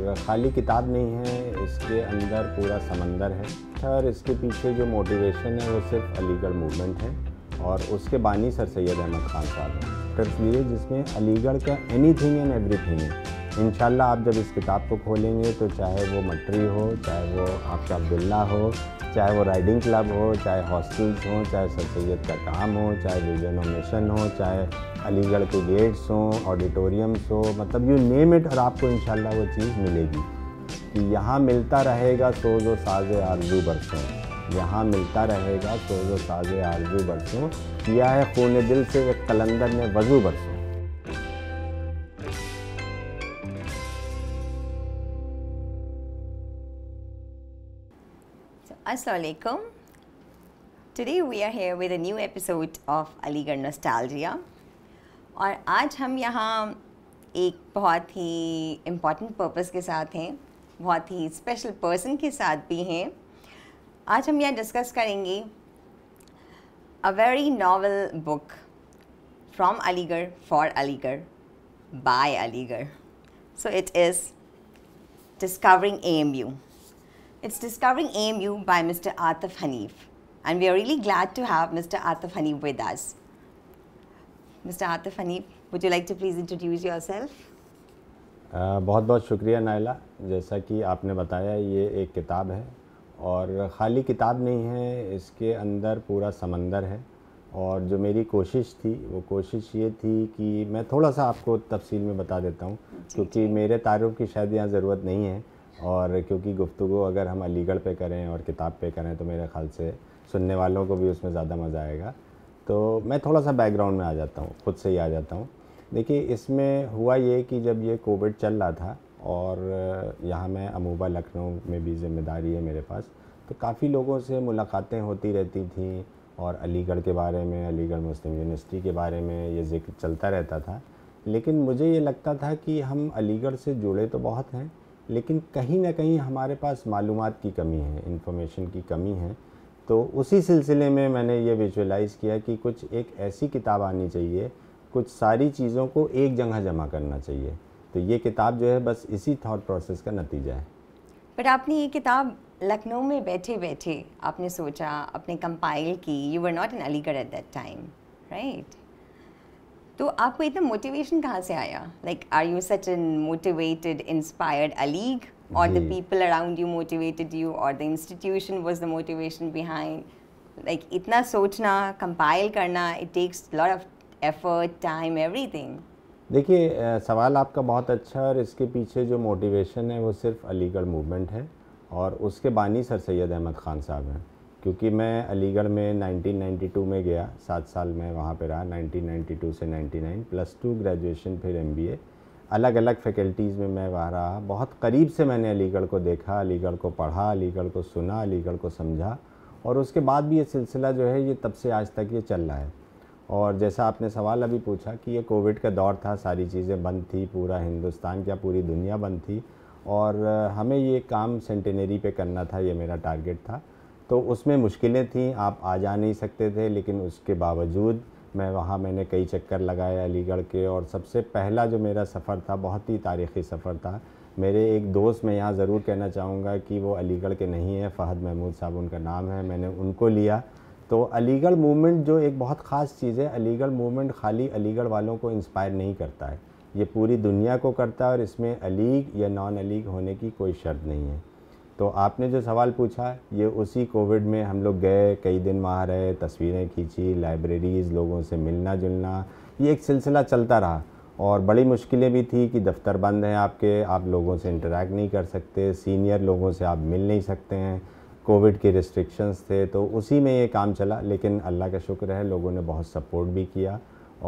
और खाली किताब नहीं है इसके अंदर पूरा समंदर है और इसके पीछे जो मोटिवेशन है वो सिर्फ अलीगढ़ मूवमेंट है और उसके बानी सर सैयद अहमद खान साहब है तस्वीरें जिसमें अलीगढ़ का anything and everything इन आप जब इस किताब को खोलेंगे तो चाहे वो मटरी हो चाहे वो आपका बिल्ला हो चाहे वो राइडिंग क्लब हो चाहे हॉस्टल्स हों चाहे सर सैद का काम हो चाहे विजन मिशन हो चाहे अलीगढ़ के गेट्स हों ऑडिटोरियम्स हो मतलब यू नेम इट और आपको इन वो चीज़ मिलेगी कि यहाँ मिलता रहेगा सोज व साज आरजू बरसों यहाँ मिलता रहेगा सोज व साज आरजू बरसों किया है खून दिल से एक कलंदर ने वजू बरसों Assalamualaikum. Today we are here with a new episode of Aligarh Nostalgia. और आज हम यहाँ एक बहुत ही important purpose के साथ हैं बहुत ही special person के साथ भी हैं आज हम यहाँ discuss करेंगे a very novel book from Aligarh for Aligarh by Aligarh. So it is Discovering AMU. It's Discovering AMU by Mr. Atif Hanif. And we are really glad to have Mr. Atif Hanif with us. Mr. Atif Hanif, would you like to please introduce yourself? Uh, बहुत बहुत शुक्रिया नायला जैसा कि आपने बताया ये एक किताब है और ख़ाली किताब नहीं है इसके अंदर पूरा समंदर है और जो मेरी कोशिश थी वो कोशिश ये थी कि मैं थोड़ा सा आपको तफसील में बता देता हूँ क्योंकि मेरे तारुफ की शायद यहाँ ज़रूरत नहीं है और क्योंकि गुफ्तु अगर हम अलीगढ़ पे करें और किताब पे करें तो मेरे ख्याल से सुनने वालों को भी उसमें ज़्यादा मज़ा आएगा तो मैं थोड़ा सा बैकग्राउंड में आ जाता हूँ खुद से ही आ जाता हूँ देखिए इसमें हुआ ये कि जब ये कोविड चल रहा था और यहाँ मैं अमूबा लखनऊ में भी जिम्मेदारी है मेरे पास तो काफ़ी लोगों से मुलाकातें होती रहती थी और अलीगढ़ के बारे में अलीगढ़ मुस्लिम यूनिवर्सिटी के बारे में ये जिक्र चलता रहता था लेकिन मुझे ये लगता था कि हम अलीगढ़ से जुड़े तो बहुत हैं लेकिन कहीं ना कहीं हमारे पास मालूम की कमी है इन्फॉर्मेशन की कमी है तो उसी सिलसिले में मैंने ये विजुलाइज़ किया कि कुछ एक ऐसी किताब आनी चाहिए कुछ सारी चीज़ों को एक जगह जमा करना चाहिए तो ये किताब जो है बस इसी थाट प्रोसेस का नतीजा है बट आपने ये किताब लखनऊ में बैठे बैठे आपने सोचा आपने कंपाइल की you were not in Aligarh at that time right तो आपको इतना मोटिवेशन कहाँ से आया like are you such an motivated inspired Alig और the people around you motivated you और the institution was the motivation behind like इतना सोचना कंपाइल करना it takes lot of effort time everything देखिए सवाल आपका बहुत अच्छा और इसके पीछे जो मोटिवेशन है वो सिर्फ अलीगढ़ मूवमेंट है और उसके बानी सर सैयद अहमद ख़ान साहब हैं क्योंकि मैं अलीगढ़ में 1992 में गया सात साल मैं वहाँ पे रहा 1992 से 99 प्लस टू ग्रेजुएशन फिर एमबीए अलग अलग फैकल्टीज़ में मैं वहाँ रहा बहुत करीब से मैंने अलीगढ़ को देखा अलीगढ़ को पढ़ा अलीगढ़ को सुना अलीगढ़ को समझा और उसके बाद भी ये सिलसिला जो है ये तब से आज तक ये चल रहा है और जैसा आपने सवाल अभी पूछा कि ये कोविड का दौर था सारी चीज़ें बंद थी पूरा हिंदुस्तान क्या पूरी दुनिया बंद थी और हमें ये काम सेंटेनरी पे करना था ये मेरा टारगेट था तो उसमें मुश्किलें थीं आप आ जा नहीं सकते थे लेकिन उसके बावजूद मैं वहाँ मैंने कई चक्कर लगाए अलीगढ़ के और सबसे पहला जो मेरा सफ़र था बहुत ही तारीख़ी सफ़र था मेरे एक दोस्त मैं यहाँ ज़रूर कहना चाहूँगा कि वो अलीगढ़ के नहीं है फ़हद महमूद साहब उनका नाम है मैंने उनको लिया तो अलीगढ़ मूवमेंट जो एक बहुत ख़ास चीज़ है अलीगढ़ मूवमेंट खाली अलीगढ़ वालों को इंस्पायर नहीं करता है ये पूरी दुनिया को करता है और इसमें अलीग या नॉन अलीग होने की कोई शर्त नहीं है तो आपने जो सवाल पूछा ये उसी कोविड में हम लोग गए कई दिन वहाँ रहे तस्वीरें खींची लाइब्रेरीज़ लोगों से मिलना जुलना ये एक सिलसिला चलता रहा और बड़ी मुश्किलें भी थी कि दफ्तर बंद हैं आपके आप लोगों से इंटरेक्ट नहीं कर सकते सीनियर लोगों से आप मिल नहीं सकते हैं कोविड के रिस्ट्रिक्शंस थे तो उसी में ये काम चला लेकिन अल्लाह का शुक्र है लोगों ने बहुत सपोर्ट भी किया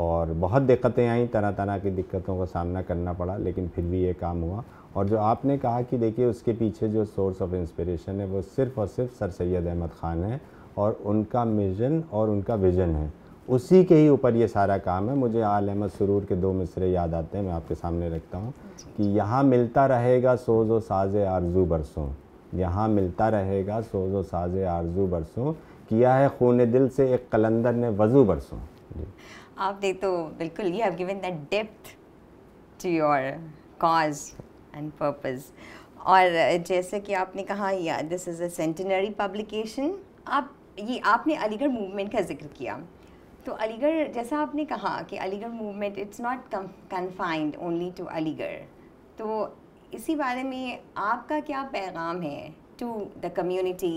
और बहुत दिक्कतें आई तरह तरह की दिक्कतों का सामना करना पड़ा लेकिन फिर भी ये काम हुआ और जो आपने कहा कि देखिए उसके पीछे जो सोर्स ऑफ इंस्पिरेशन है वो सिर्फ़ और सिर्फ सर सैद अहमद ख़ान है और उनका मिशन और उनका विज़न है उसी के ही ऊपर ये सारा काम है मुझे आल अहमद सरूर के दो मिसरे याद आते हैं मैं आपके सामने रखता हूँ कि यहाँ मिलता रहेगा सोज़ व साज आरजू बरसों यहाँ मिलता रहेगा सोज़ व साज आरजू बरसों किया है खून दिल से एक कलंदर ने वजू बरसों देख तो बिल्कुल you have given that depth to your cause and purpose और जैसे कि आपने कहा या this is a centenary publication आप ये आपने अलीगढ़ मूवमेंट का जिक्र किया तो अलीगढ़ जैसा आपने कहा कि Aligarh movement it's not confined only to Aligarh तो इसी बारे में आपका क्या पैगाम है to the community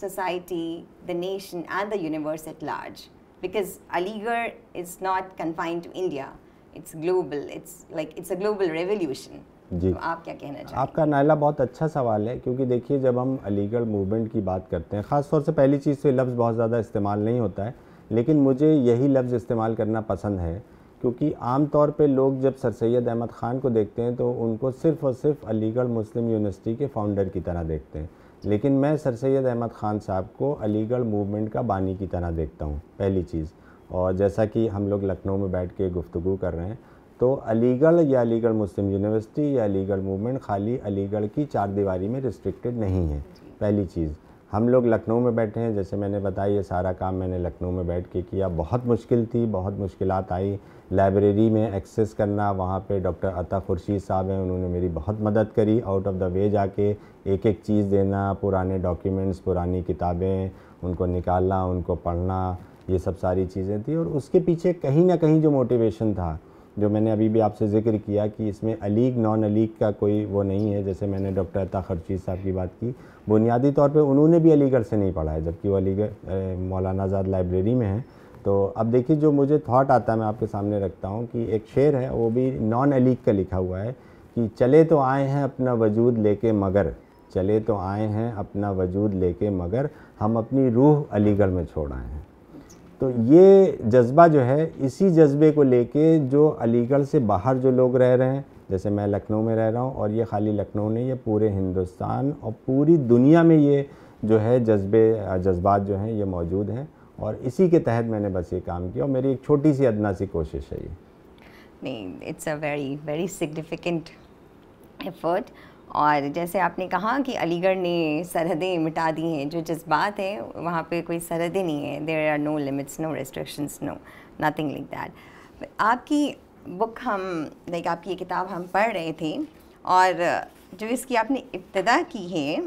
society the nation and the universe at large because Aligarh is not confined to India it's global it's like it's a global revolution जी तो आप क्या कहना चाहेंगे आपका नायला बहुत अच्छा सवाल है क्योंकि देखिए जब हम अलीगढ़ मूवमेंट की बात करते हैं ख़ास तौर से पहली चीज़ तो लफ्ज़ बहुत ज़्यादा इस्तेमाल नहीं होता है लेकिन मुझे यही लफ्ज़ इस्तेमाल करना पसंद है क्योंकि आम तौर पे लोग जब सर सैद अहमद ख़ान को देखते हैं तो उनको सिर्फ़ और सिर्फ अलीगढ़ मुस्लिम यूनिवर्सिटी के फाउंडर की तरह देखते हैं लेकिन मैं सर सैद अहमद ख़ान साहब को अलीगढ़ मूवमेंट का बानी की तरह देखता हूँ पहली चीज़ और जैसा कि हम लोग लखनऊ में बैठ के गुफ्तु कर रहे हैं तो अलीगढ़ या अलीगढ़ मुस्लिम यूनिवर्सिटी या अलीगढ़ मूवमेंट खाली अलीगढ़ की चार दीवारी में रिस्ट्रिक्टेड नहीं है पहली चीज़ हम लोग लखनऊ में बैठे हैं जैसे मैंने बताया ये सारा काम मैंने लखनऊ में बैठ के किया बहुत मुश्किल थी बहुत मुश्किल आई लाइब्रेरी में एक्सेस करना वहाँ पे डॉक्टर अता खुर्शीद साहब हैं उन्होंने मेरी बहुत मदद करी आउट ऑफ द वे जाके एक एक चीज़ देना पुराने डॉक्यूमेंट्स पुरानी किताबें उनको निकालना उनको पढ़ना ये सब सारी चीज़ें थी और उसके पीछे कहीं ना कहीं जो मोटिवेशन था जो मैंने अभी भी आपसे जिक्र किया कि इसमें अलीग नॉन अलीग का कोई वो नहीं है जैसे मैंने डॉक्टर अता खर्चीज साहब की बात की बुनियादी तौर पे उन्होंने भी अलीगढ़ से नहीं पढ़ा है जबकि वो अलीगढ़ मौलाना आज़ाद लाइब्रेरी में है तो अब देखिए जो मुझे थाट आता है मैं आपके सामने रखता हूँ कि एक शेर है वो भी नॉन अलीग का लिखा हुआ है कि चले तो आए हैं अपना वजूद लेके मगर चले तो आए हैं अपना वजूद लेके मगर हम अपनी रूह अलीगढ़ में छोड़ आए हैं तो ये जज्बा जो है इसी जज्बे को लेके जो अलीगढ़ से बाहर जो लोग रह रहे हैं जैसे मैं लखनऊ में रह रहा हूँ और ये खाली लखनऊ नहीं है पूरे हिंदुस्तान और पूरी दुनिया में ये जो है जज्बे जज्बात जो हैं ये मौजूद हैं और इसी के तहत मैंने बस ये काम किया और मेरी एक छोटी सी अदना सी कोशिश है ये नहीं it's a very very significant effort और जैसे आपने कहा कि अलीगढ़ ने सरहदें मिटा दी हैं जो जज्बात हैं वहाँ पे कोई सरहदें नहीं है there are no limits no restrictions no nothing like that आपकी बुक हम लाइक आपकी ये किताब हम पढ़ रहे थे और जो इसकी आपने इब्तदा की है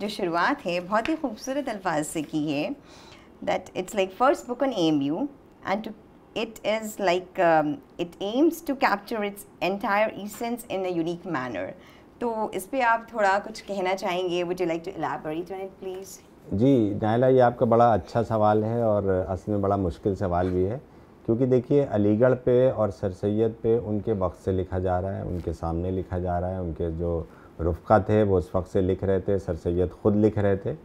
जो शुरुआत है बहुत ही खूबसूरत अल्फाज से की है that it's like first book on M U and it is like it aims to capture its entire essence in a unique manner तो इस पर आप थोड़ा कुछ कहना चाहेंगे लाइक प्लीज़ जी नायला ये आपका बड़ा अच्छा सवाल है और असल में बड़ा मुश्किल सवाल भी है क्योंकि देखिए अलीगढ़ पे और सर सैद पे उनके वक्त से लिखा जा रहा है उनके सामने लिखा जा रहा है उनके जो रुफ़ा थे वो उस वक्त से लिख रहे थे सर सैद ख़ुद लिख रहे थे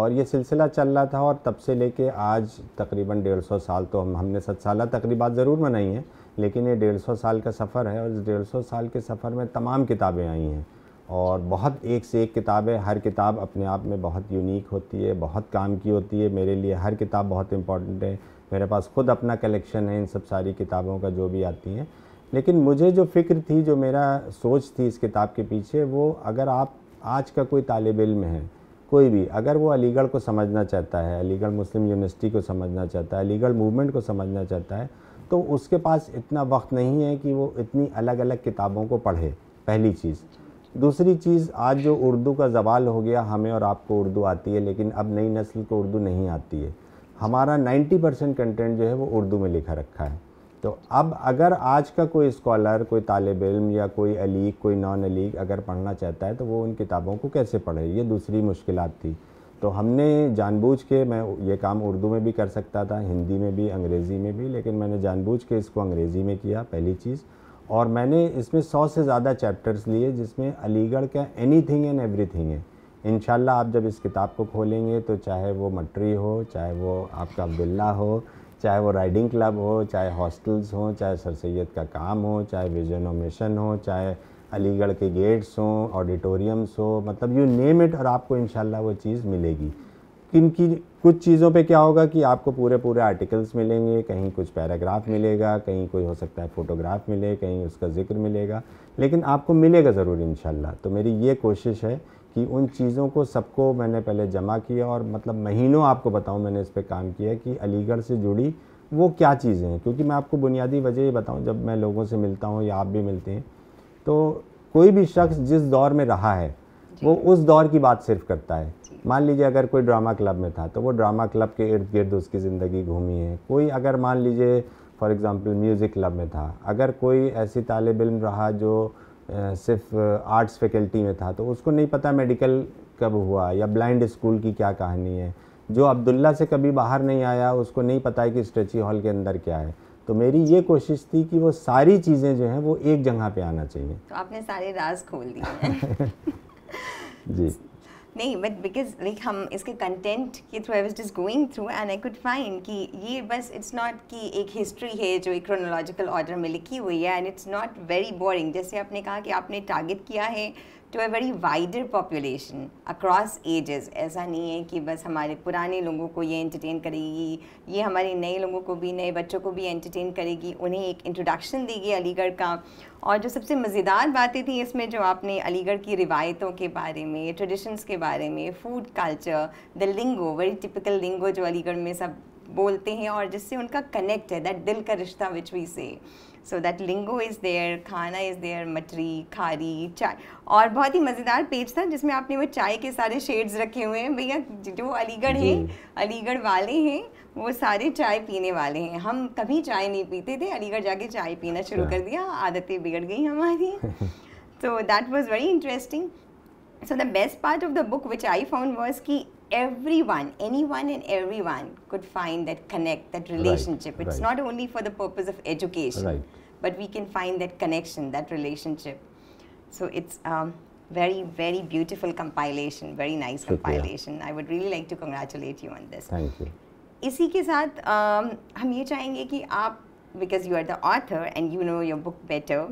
और ये सिलसिला चल रहा था और तब से लेके आज तकरीबन डेढ़ सौ साल तो हम हमने सत साल तकरीबा ज़रूर मनाई हैं लेकिन ये डेढ़ सौ साल का सफ़र है और इस डेढ़ सौ साल के सफ़र में तमाम किताबें आई हैं और बहुत एक से एक किताब है हर किताब अपने आप में बहुत यूनिक होती है बहुत काम की होती है मेरे लिए हर किताब बहुत इम्पॉर्टेंट है मेरे पास खुद अपना कलेक्शन है इन सब सारी किताबों का जो भी आती हैं लेकिन मुझे जो फ़िक्र थी जो मेरा सोच थी इस किताब के पीछे वो अगर आप आज का कोई तालब इल्म है कोई भी अगर वो अलीगढ़ को समझना चाहता है अलीगढ़ मुस्लिम यूनिवर्सिटी को समझना चाहता है अलीगढ़ मूवमेंट को समझना चाहता है तो उसके पास इतना वक्त नहीं है कि वो इतनी अलग अलग किताबों को पढ़े पहली चीज़ दूसरी चीज़ आज जो उर्दू का जवाल हो गया हमें और आपको उर्दू आती है लेकिन अब नई नस्ल को उर्दू नहीं आती है हमारा 90 परसेंट कंटेंट जो है वो उर्दू में लिखा रखा है तो अब अगर आज का कोई स्कॉलर कोई तालब इम या कोई अलीग कोई नॉन अलीग अगर पढ़ना चाहता है तो वो उन किताबों को कैसे पढ़े ये दूसरी मुश्किल थी तो हमने जानबूझ के मैं ये काम उर्दू में भी कर सकता था हिंदी में भी अंग्रेज़ी में भी लेकिन मैंने जानबूझ के इसको अंग्रेज़ी में किया पहली चीज़ और मैंने इसमें सौ से ज़्यादा चैप्टर्स लिए जिसमें अलीगढ़ का anything and everything है इन आप जब इस किताब को खोलेंगे तो चाहे वो मटरी हो चाहे वो आपका बिल्ला हो चाहे वो राइडिंग क्लब हो चाहे हॉस्टल्स हो चाहे सर सैद का काम हो चाहे विजन मिशन हो चाहे अलीगढ़ के गेट्स हों ऑडिटोरियम्स हो मतलब यू नेम इट और आपको इन वो चीज़ मिलेगी किन की कुछ चीज़ों पे क्या होगा कि आपको पूरे पूरे आर्टिकल्स मिलेंगे कहीं कुछ पैराग्राफ मिलेगा कहीं कोई हो सकता है फ़ोटोग्राफ मिले कहीं उसका जिक्र मिलेगा लेकिन आपको मिलेगा ज़रूर इन तो मेरी ये कोशिश है कि उन चीज़ों को सबको मैंने पहले जमा किया और मतलब महीनों आपको बताऊँ मैंने इस पर काम किया कि अलीगढ़ से जुड़ी वो क्या चीज़ें हैं क्योंकि मैं आपको बुनियादी वजह ये बताऊँ जब मैं लोगों से मिलता हूँ या आप भी मिलते हैं तो कोई भी शख्स जिस दौर में रहा है वो उस दौर की बात सिर्फ करता है मान लीजिए अगर कोई ड्रामा क्लब में था तो वो ड्रामा क्लब के इर्द गिर्द उसकी ज़िंदगी घूमी है कोई अगर मान लीजिए फॉर एग्ज़ाम्पल म्यूज़िक क्लब में था अगर कोई ऐसी तालब इम रहा जो सिर्फ आर्ट्स फैकल्टी में था तो उसको नहीं पता मेडिकल कब हुआ या ब्लाइंड स्कूल की क्या कहानी है जो अब्दुल्ला से कभी बाहर नहीं आया उसको नहीं पता है कि स्ट्रेची हॉल के अंदर क्या है तो मेरी ये कोशिश थी कि वो सारी चीज़ें जो हैं वो एक जगह पे आना चाहिए तो आपने सारे राज खोल दिए जी नहीं बट बिकॉज लाइक हम इसके कंटेंट के through I was just going through and I could find कि ये बस इट्स नॉट कि एक हिस्ट्री है जो एक क्रोनोलॉजिकल ऑर्डर में लिखी हुई है and it's not very boring जैसे आपने कहा कि आपने टारगेट किया है to a very wider population across ages ऐसा नहीं है कि बस हमारे पुराने लोगों को ये एंटरटेन करेगी ये हमारे नए लोगों को भी नए बच्चों को भी एंटरटेन करेगी उन्हें एक इंट्रोडक्शन देगी अलीगढ़ का और जो सबसे मज़ेदार बातें थी इसमें जो आपने अलीगढ़ की रिवायतों के बारे में ट्रेडिशंस के बारे में food culture the lingo very typical lingo जो अलीगढ़ में सब बोलते हैं और जिससे उनका कनेक्ट है दैट दिल का रिश्ता which we see so that lingo is there khana is there mathri khari chai और बहुत ही मज़ेदार पेज था जिसमें आपने वो चाय के सारे शेड्स रखे हुए हैं भैया जो अलीगढ़ है अलीगढ़ वाले हैं वो सारे चाय पीने वाले हैं हम कभी चाय नहीं पीते थे अलीगढ़ जाके चाय पीना शुरू अच्छा। कर दिया आदतें बिगड़ गई हमारी तो that was very interesting so the best part of the book which I found was की everyone, anyone and everyone could find that connect, that relationship. Right, it's right. not only for the purpose of education, right. but we can find that connection, that relationship. So it's um, very, very beautiful compilation, very nice compilation. I would really like to congratulate you on this. Thank you. इसी के साथ um, हम ये चाहेंगे कि आप because you are the author and you know your book better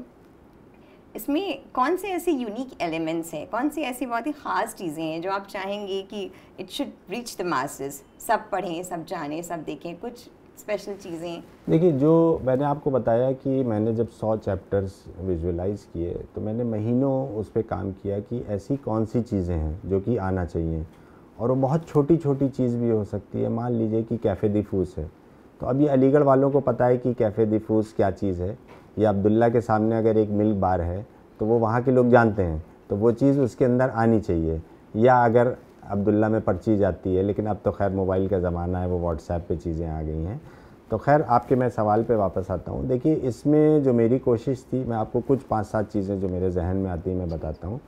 इसमें कौन से ऐसे यूनिक एलिमेंट्स हैं कौन सी ऐसी बहुत ही ख़ास चीज़ें हैं जो आप चाहेंगे कि it should reach the masses सब पढ़ें सब जानें सब देखें कुछ स्पेशल चीज़ें देखिए जो मैंने आपको बताया कि मैंने जब सौ चैप्टर्स विजुअलाइज किए तो मैंने महीनों उस पर काम किया कि ऐसी कौन सी चीज़ें हैं जो कि आना चाहिए और वो बहुत छोटी छोटी चीज़ भी हो सकती है मान लीजिए कि कैफ़े दिफूस है तो अब ये अलीगढ़ वालों को पता है कि कैफ़े दिफूस क्या चीज़ है या अब्दुल्ला के सामने अगर एक मिल्क बार है तो वो वहाँ के लोग जानते हैं तो वो चीज़ उसके अंदर आनी चाहिए या अगर अब्दुल्ला में पर्ची जाती है लेकिन अब तो खैर मोबाइल का ज़माना है वो व्हाट्सएप पे चीज़ें आ गई हैं तो खैर आपके मैं सवाल पे वापस आता हूँ देखिए इसमें जो मेरी कोशिश थी मैं आपको कुछ पांच सात चीज़ें जो मेरे जहन में आती हैं मैं बताता हूँ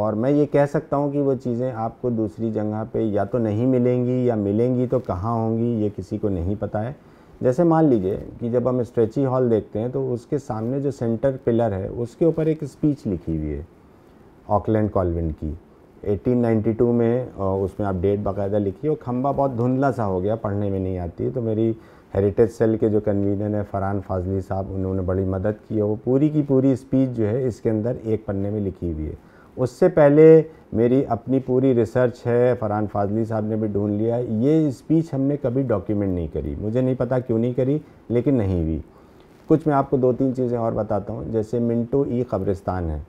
और मैं ये कह सकता हूँ कि वो चीज़ें आपको दूसरी जगह पर या तो नहीं मिलेंगी या मिलेंगी तो कहाँ होंगी ये किसी को नहीं पता है जैसे मान लीजिए कि जब हम स्ट्रेची हॉल देखते हैं तो उसके सामने जो सेंटर पिलर है उसके ऊपर एक स्पीच लिखी हुई है ऑकलैंड कॉलविन की 1892 में उसमें आप डेट बाकायदा लिखी और खम्बा बहुत धुंधला सा हो गया पढ़ने में नहीं आती तो मेरी हेरिटेज सेल के जो कन्वीनर हैं फरहान फाजली साहब उन्होंने बड़ी मदद की है वो पूरी की पूरी स्पीच जो है इसके अंदर एक पन्ने में लिखी हुई है उससे पहले मेरी अपनी पूरी रिसर्च है फरहान फाजली साहब ने भी ढूंढ लिया ये स्पीच हमने कभी डॉक्यूमेंट नहीं करी मुझे नहीं पता क्यों नहीं करी लेकिन नहीं हुई कुछ मैं आपको दो तीन चीज़ें और बताता हूँ जैसे मिंटो ई कब्रिस्तान है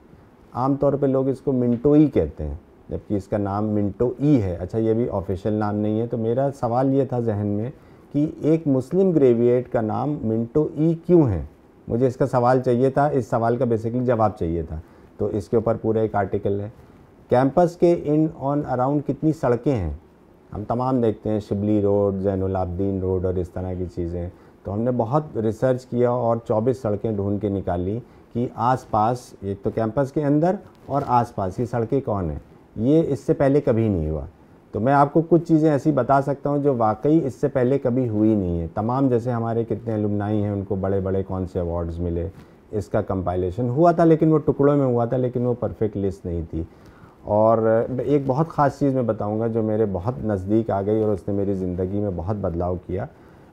आम तौर पर लोग इसको मिंटो ई कहते हैं जबकि इसका नाम मिंटो ई है अच्छा ये भी ऑफिशियल नाम नहीं है तो मेरा सवाल ये था जहन में कि एक मुस्लिम ग्रेविएट का नाम मिंटो ई क्यों है मुझे इसका सवाल चाहिए था इस सवाल का बेसिकली जवाब चाहिए था तो इसके ऊपर पूरा एक आर्टिकल है कैंपस के इन ऑन अराउंड कितनी सड़कें हैं हम तमाम देखते हैं शिबली रोड जैनलाब्दीन रोड और इस तरह की चीज़ें तो हमने बहुत रिसर्च किया और 24 सड़कें ढूंढ के निकाली कि आसपास एक तो कैंपस के अंदर और आसपास ये सड़कें कौन हैं ये इससे पहले कभी नहीं हुआ तो मैं आपको कुछ चीज़ें ऐसी बता सकता हूँ जो वाकई इससे पहले कभी हुई नहीं है तमाम जैसे हमारे कितने लुमनाई हैं उनको बड़े बड़े कौन से अवार्ड्स मिले इसका कंपाइलेशन हुआ था लेकिन वो टुकड़ों में हुआ था लेकिन वो परफेक्ट लिस्ट नहीं थी और एक बहुत ख़ास चीज़ मैं बताऊंगा जो मेरे बहुत नज़दीक आ गई और उसने मेरी ज़िंदगी में बहुत बदलाव किया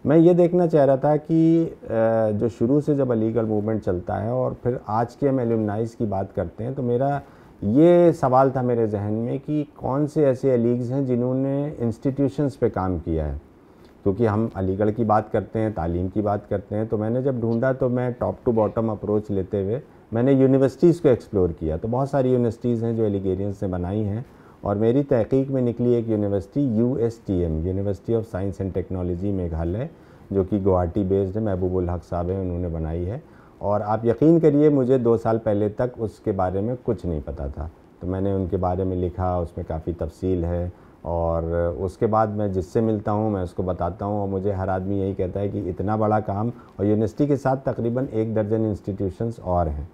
मैं ये देखना चाह रहा था कि जो शुरू से जब अलीगढ़ मूवमेंट चलता है और फिर आज के हम एलुमनाइज की बात करते हैं तो मेरा ये सवाल था मेरे जहन में कि कौन से ऐसे अलीग्स हैं जिन्होंने इंस्टीट्यूशंस पे काम किया है क्योंकि हम अलीगढ़ की बात करते हैं तालीम की बात करते हैं तो मैंने जब ढूंढा तो मैं टॉप टू बॉटम अप्रोच लेते हुए मैंने यूनिवर्सिटीज़ को एक्सप्लोर किया तो बहुत सारी यूनिवर्सिटीज़ हैं जो एलिगेरियंस ने बनाई हैं और मेरी तहकीक में निकली एक university U S T M university of science and technology Meghalaya जो कि गुवाहाटी बेस्ड है महबूबुल हक साहब हैं उन्होंने बनाई है और आप यकीन करिए मुझे दो साल पहले तक उसके बारे में कुछ नहीं पता था तो मैंने उनके बारे में लिखा उसमें काफ़ी तफसील है और उसके बाद मैं जिससे मिलता हूँ मैं उसको बताता हूँ और मुझे हर आदमी यही कहता है कि इतना बड़ा काम और यूनिवर्सिटी के साथ तकरीबन एक दर्जन इंस्टीट्यूशंस और हैं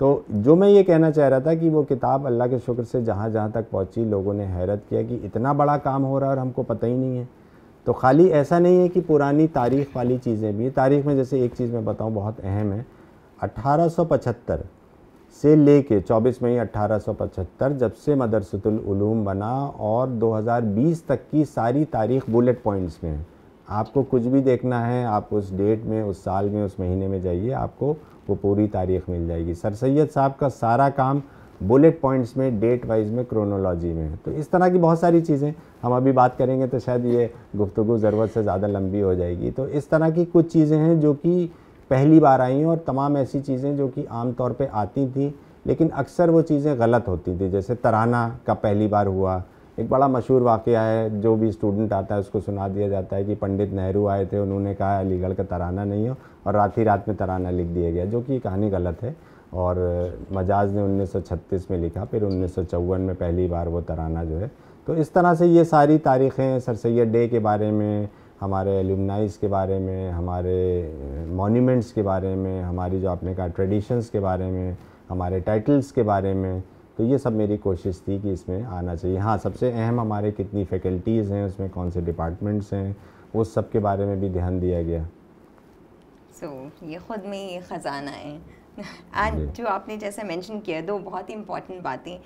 तो जो मैं ये कहना चाह रहा था कि वो किताब अल्लाह के शुक्र से जहाँ जहाँ तक पहुँची लोगों ने हैरत किया कि इतना बड़ा काम हो रहा है और हमको पता ही नहीं है तो खाली ऐसा नहीं है कि पुरानी तारीख वाली चीज़ें भी तारीख में जैसे एक चीज़ मैं बताऊँ बहुत अहम है अठारह से लेके 24 मई 1875 जब से मदरसतुल उलूम बना और 2020 तक की सारी तारीख बुलेट पॉइंट्स में है आपको कुछ भी देखना है आप उस डेट में उस साल में उस महीने में जाइए आपको वो पूरी तारीख मिल जाएगी सर सैद साहब का सारा काम बुलेट पॉइंट्स में डेट वाइज में क्रोनोलॉजी में तो इस तरह की बहुत सारी चीज़ें हम अभी बात करेंगे तो शायद ये गुफ्तु ज़रूरत से ज़्यादा लंबी हो जाएगी तो इस तरह की कुछ चीज़ें हैं जो कि पहली बार आई हैं और तमाम ऐसी चीज़ें जो कि आम तौर पर आती थी लेकिन अक्सर वो चीज़ें गलत होती थी जैसे तराना का पहली बार हुआ एक बड़ा मशहूर वाक़ है जो भी स्टूडेंट आता है उसको सुना दिया जाता है कि पंडित नेहरू आए थे उन्होंने कहा अलीगढ़ का तराना नहीं हो और रात ही रात में तराना लिख दिया गया जो कि कहानी गलत है और मजाज ने 1936 में लिखा फिर उन्नीस में पहली बार वो तराना जो है तो इस तरह से ये सारी तारीख़ें सर सैद डे के बारे में हमारे एलुमनाइज के बारे में हमारे मॉन्यूमेंट्स के बारे में हमारी जो आपने कहा ट्रेडिशंस के बारे में हमारे टाइटल्स के बारे में तो ये सब मेरी कोशिश थी कि इसमें आना चाहिए हाँ सबसे अहम हमारे कितनी फैकल्टीज़ हैं उसमें कौन से डिपार्टमेंट्स हैं उस सब के बारे में भी ध्यान दिया गया सो so, ये ख़ुद में ये ख़जाना है आज जो आपने जैसे मेंशन किया दो बहुत ही इम्पॉर्टेंट बातें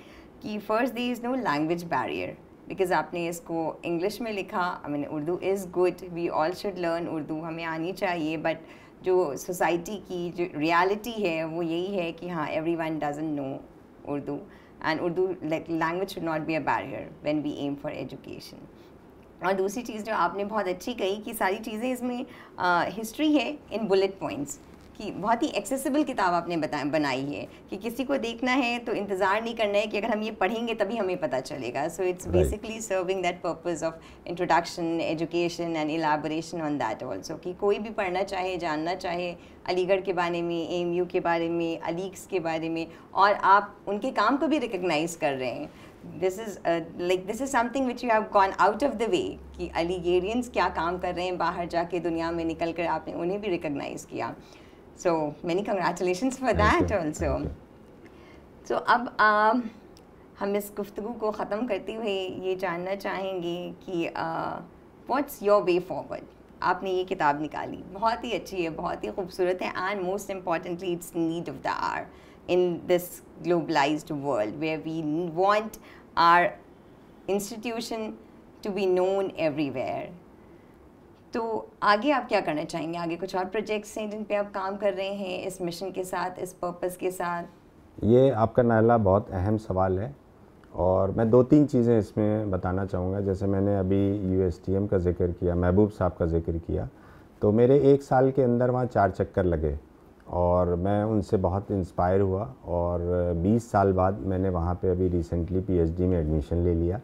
कि first the is no language barrier because आपने इसको इंग्लिश में लिखा I mean Urdu is good we all should learn Urdu हमें आनी चाहिए बट जो सोसाइटी की जो रियलिटी है वो यही है कि हाँ everyone doesn't know Urdu and Urdu language should not be a barrier when we aim for education और दूसरी चीज़ जो आपने बहुत अच्छी कही कि सारी चीज़ें इसमें हिस्ट्री है इन बुलेट पॉइंट्स कि बहुत ही एक्सेसिबल किताब आपने बताया बनाई है कि किसी को देखना है तो इंतज़ार नहीं करना है कि अगर हम ये पढ़ेंगे तभी हमें पता चलेगा so it's basically serving that purpose of introduction education and elaboration on that also कि कोई भी पढ़ना चाहे जानना चाहे अलीगढ़ के बारे में एम के बारे में अलीग्स के बारे में और आप उनके काम को भी रिकगनाइज़ कर रहे हैं this is like this is something which you have gone out of the way कि अलीगेरियंस क्या काम कर रहे हैं बाहर जाके दुनिया में निकल कर आपने उन्हें भी रिकगनाइज़ किया so many congratulation for that also so अब uh, हम इस गुफ्तु को ख़त्म करते हुए ये जानना चाहेंगे कि वॉट्स योर वे फॉरवर्ड आपने ये किताब निकाली बहुत ही अच्छी है बहुत ही खूबसूरत है and most importantly it's need of the hour in this globalised world where we want our institution to be known everywhere तो आगे आप क्या करना चाहेंगे आगे कुछ और प्रोजेक्ट्स हैं जिन पे आप काम कर रहे हैं इस मिशन के साथ इस पर्पस के साथ ये आपका नाला बहुत अहम सवाल है और मैं दो तीन चीज़ें इसमें बताना चाहूँगा जैसे मैंने अभी यू का जिक्र किया महबूब साहब का जिक्र किया तो मेरे एक साल के अंदर वहाँ चार चक्कर लगे और मैं उनसे बहुत इंस्पायर हुआ और 20 साल बाद मैंने वहाँ पे अभी रिसेंटली पीएचडी में एडमिशन ले लिया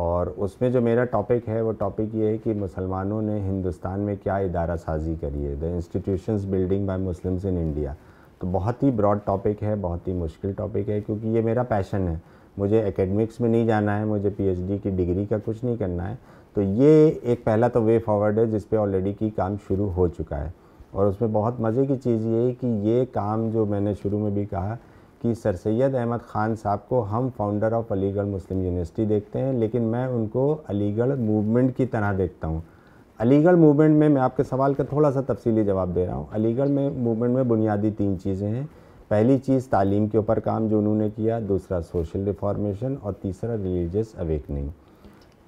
और उसमें जो मेरा टॉपिक है वो टॉपिक ये है कि मुसलमानों ने हिंदुस्तान में क्या इदारा साजी करी है the institution building by Muslims in India तो बहुत ही ब्रॉड टॉपिक है बहुत ही मुश्किल टॉपिक है क्योंकि ये मेरा पैशन है मुझे एकेडमिक्स में नहीं जाना है मुझे पीएचडी की डिग्री का कुछ नहीं करना है तो ये एक पहला तो वे फॉरवर्ड है जिस पे ऑलरेडी की काम शुरू हो चुका है और उसमें बहुत मज़े की चीज़ ये है कि ये काम जो मैंने शुरू में भी कहा कि सर सैद अहमद ख़ान साहब को हम founder of Aligarh Muslim University देखते हैं लेकिन मैं उनको अलीगढ़ मूवमेंट की तरह देखता हूँ अलीगढ़ मूवमेंट में मैं आपके सवाल का थोड़ा सा तफसीली जवाब दे रहा हूँ अलीगढ़ में मूवमेंट में बुनियादी तीन चीज़ें हैं पहली चीज़ तालीम के ऊपर काम जो उन्होंने किया दूसरा सोशल रिफॉर्मेशन और तीसरा रिलीजियस अवेकनिंग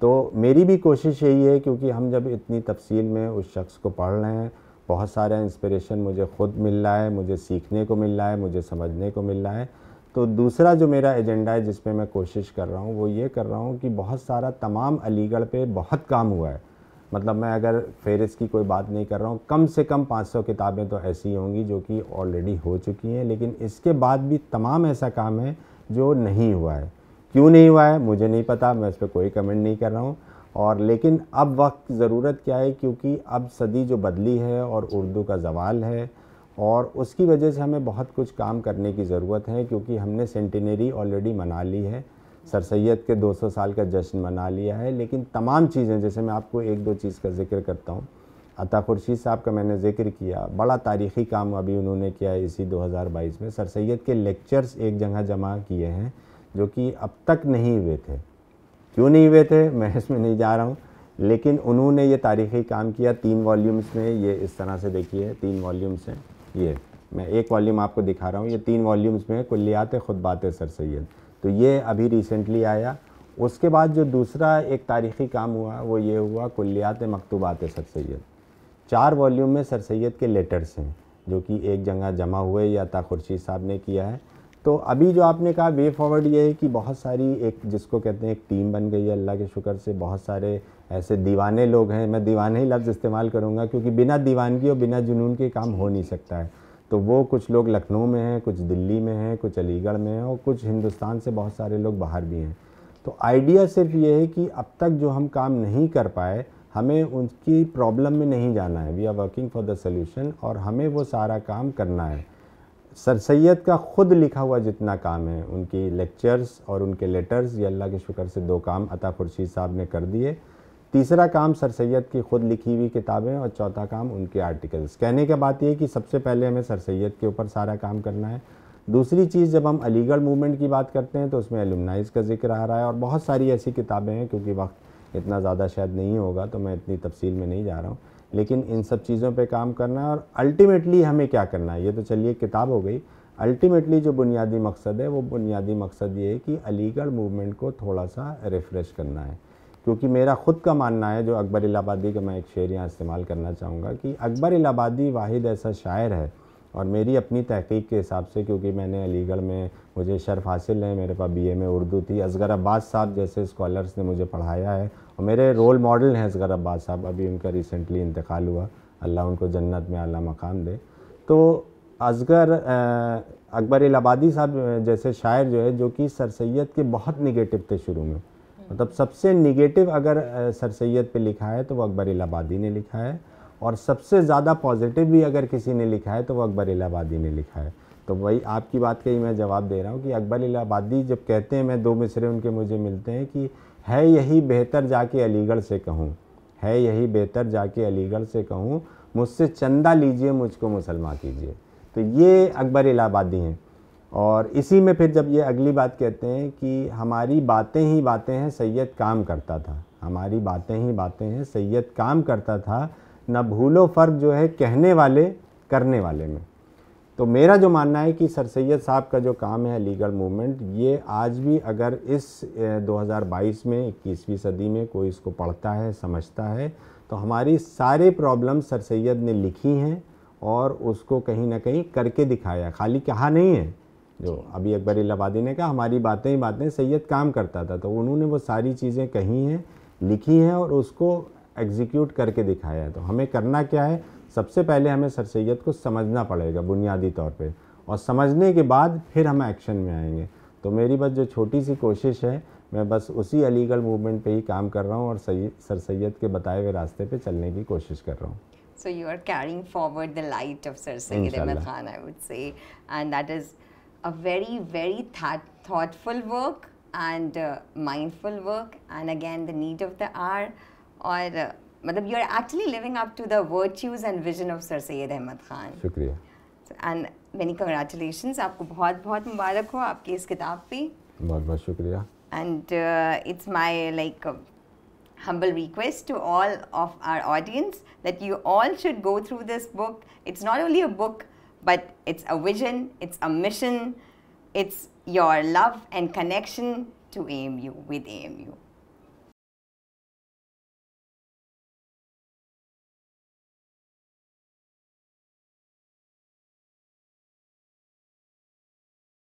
तो मेरी भी कोशिश यही है क्योंकि हम जब इतनी तफसील में उस शख्स को पढ़ रहे हैं बहुत सारा इंस्पिरेशन मुझे ख़ुद मिल रहा है मुझे सीखने को मिल रहा है मुझे समझने को मिल रहा है तो दूसरा जो मेरा एजेंडा है जिसपे मैं कोशिश कर रहा हूँ वो ये कर रहा हूँ कि बहुत सारा तमाम अलीगढ़ पे बहुत काम हुआ है मतलब मैं अगर फेरिस की कोई बात नहीं कर रहा हूँ कम से कम 500 किताबें तो ऐसी होंगी जो कि ऑलरेडी हो चुकी हैं लेकिन इसके बाद भी तमाम ऐसा काम है जो नहीं हुआ है क्यों नहीं हुआ है मुझे नहीं पता मैं इस पर कोई कमेंट नहीं कर रहा हूँ और लेकिन अब वक्त ज़रूरत क्या है क्योंकि अब सदी जो बदली है और उर्दू का जवाल है और उसकी वजह से हमें बहुत कुछ काम करने की ज़रूरत है क्योंकि हमने सेंटिनरी ऑलरेडी मना ली है सर सैद के 200 साल का जश्न मना लिया है लेकिन तमाम चीज़ें जैसे मैं आपको एक दो चीज़ का जिक्र करता हूँ अता खुर्शीद साहब का मैंने जिक्र किया बड़ा तारीख़ी काम अभी उन्होंने किया इसी 2022 में सर सैद के लेक्चर्स एक जगह जमा किए हैं जो कि अब तक नहीं हुए थे क्यों नहीं हुए थे मैं इसमें नहीं जा रहा हूँ लेकिन उन्होंने ये तारीखी काम किया तीन वॉल्यूम्स में ये इस तरह से देखिए तीन वॉल्यूम्स हैं ये मैं एक वॉल्यूम आपको दिखा रहा हूँ ये तीन वॉल्यूम्स में कुल्लियात खुदबात सर सैद तो ये अभी रिसेंटली आया उसके बाद जो दूसरा एक तारीखी काम हुआ वो ये हुआ कुल्लियात मकतूबात सर सैद चार वॉल्यूम में सर सैद के लेटर्स हैं जो कि एक जगह जमा हुए या ता खुर्शीद साहब ने किया है तो अभी जो आपने कहा वे फॉरवर्ड ये है कि बहुत सारी एक जिसको कहते हैं एक टीम बन गई है अल्लाह के शुक्र से बहुत सारे ऐसे दीवाने लोग हैं मैं दीवाने ही लफ्ज़ इस्तेमाल करूँगा क्योंकि बिना दीवानगी और बिना जुनून के काम हो नहीं सकता है तो वो कुछ लोग लखनऊ में हैं कुछ दिल्ली में हैं कुछ अलीगढ़ में हैं और कुछ हिंदुस्तान से बहुत सारे लोग बाहर भी हैं तो आइडिया सिर्फ ये है कि अब तक जो हम काम नहीं कर पाए हमें उनकी प्रॉब्लम में नहीं जाना है we are working for the solution और हमें वो सारा काम करना है सर सैद का ख़ुद लिखा हुआ जितना काम है उनकी लेक्चर्स और उनके लेटर्स ये अल्लाह के शुक्र से दो काम अता खुर्शीद साहब ने कर दिए तीसरा काम सर सैद की ख़ुद लिखी हुई किताबें और चौथा काम उनके आर्टिकल्स कहने की बात यह कि सबसे पहले हमें सर सैद के ऊपर सारा काम करना है दूसरी चीज़ जब हम अलीगढ़ मूवमेंट की बात करते हैं तो उसमें एलुमनाइज का जिक्र आ रहा है और बहुत सारी ऐसी किताबें हैं क्योंकि वक्त इतना ज़्यादा शायद नहीं होगा तो मैं इतनी तफसील में नहीं जा रहा हूँ लेकिन इन सब चीज़ों पे काम करना है और अल्टीमेटली हमें क्या करना है ये तो चलिए किताब हो गई अल्टीमेटली जो बुनियादी मकसद है वो बुनियादी मकसद ये है कि अलीगढ़ मूवमेंट को थोड़ा सा रिफ़्रेश करना है क्योंकि मेरा ख़ुद का मानना है जो अकबर इलाहाबादी का मैं एक शेर यहाँ इस्तेमाल करना चाहूँगा कि अकबर इलाहाबादी वाहिद ऐसा शायर है और मेरी अपनी तहकीक के हिसाब से क्योंकि मैंने अलीगढ़ में मुझे शर्फ हासिल है मेरे पास बीए में उर्दू थी असगर अब्बास साहब जैसे स्कॉलर्स ने मुझे पढ़ाया है और मेरे रोल मॉडल हैं असगर अब्बास साहब अभी उनका रिसेंटली इंतकाल हुआ अल्लाह उनको जन्नत में अला मकाम दे तो असगर अकबर इलाबादी साहब जैसे शायर जो है जो कि सर सैद के बहुत निगेटिव थे शुरू में मतलब सबसे निगेटिव अगर सर सैद पर लिखा है तो वह अकबर इलाबादी ने लिखा है और सबसे ज़्यादा पॉजिटिव भी अगर किसी ने लिखा है तो वो अकबर इलाबादी ने लिखा है तो वही आपकी बात का ही मैं जवाब दे रहा हूँ कि अकबर इलाबादी जब कहते हैं मैं दो मिसरे उनके मुझे मिलते हैं कि है यही बेहतर जाके अलीगढ़ से कहूँ है यही बेहतर जाके अलीगढ़ से कहूँ मुझसे चंदा लीजिए मुझको मुसलमान कीजिए तो ये अकबर इलाहाबादी हैं और इसी में फिर जब ये अगली बात कहते हैं कि हमारी बातें ही बातें हैं सैयद काम करता था हमारी बातें ही बातें हैं सैयद काम करता था न भूलो फ़र्क जो है कहने वाले करने वाले में तो मेरा जो मानना है कि सर सैद साहब का जो काम है लीगल मूवमेंट ये आज भी अगर इस 2022 में 21वीं सदी में कोई इसको पढ़ता है समझता है तो हमारी सारे प्रॉब्लम सर सैद ने लिखी हैं और उसको कहीं ना कहीं करके दिखाया खाली कहा नहीं है जो अभी अकबर इलाहाबादी ने कहा हमारी बातें ही बातें सैयद काम करता था तो उन्होंने वो सारी चीज़ें कही हैं लिखी हैं और उसको एग्जीक्यूट करके दिखाया तो हमें करना क्या है सबसे पहले हमें सर सैद को समझना पड़ेगा बुनियादी तौर पे और समझने के बाद फिर हम एक्शन में आएंगे तो मेरी बस जो छोटी सी कोशिश है मैं बस उसी अलीगढ़ मूवमेंट पे ही काम कर रहा हूँ और सही सर सैद के बताए हुए रास्ते पे चलने की कोशिश कर रहा हूँ so you are carrying forward the light of sir Syed से and that is a very very thoughtful work and mindful work and again the need of the hour और uh, matlab, you're actually living up to the virtues and vision of Sir Syed Ahmed Khan. Shukriya. And many congratulations. आपको बहुत बहुत मुबारक हो आपकी इस किताब पे. बहुत बहुत शुक्रिया. And uh, it's my like uh, humble request to all of our audience that you all should go through this book. It's not only a book, but it's a vision, it's a mission, it's your love and connection to AMU with AMU.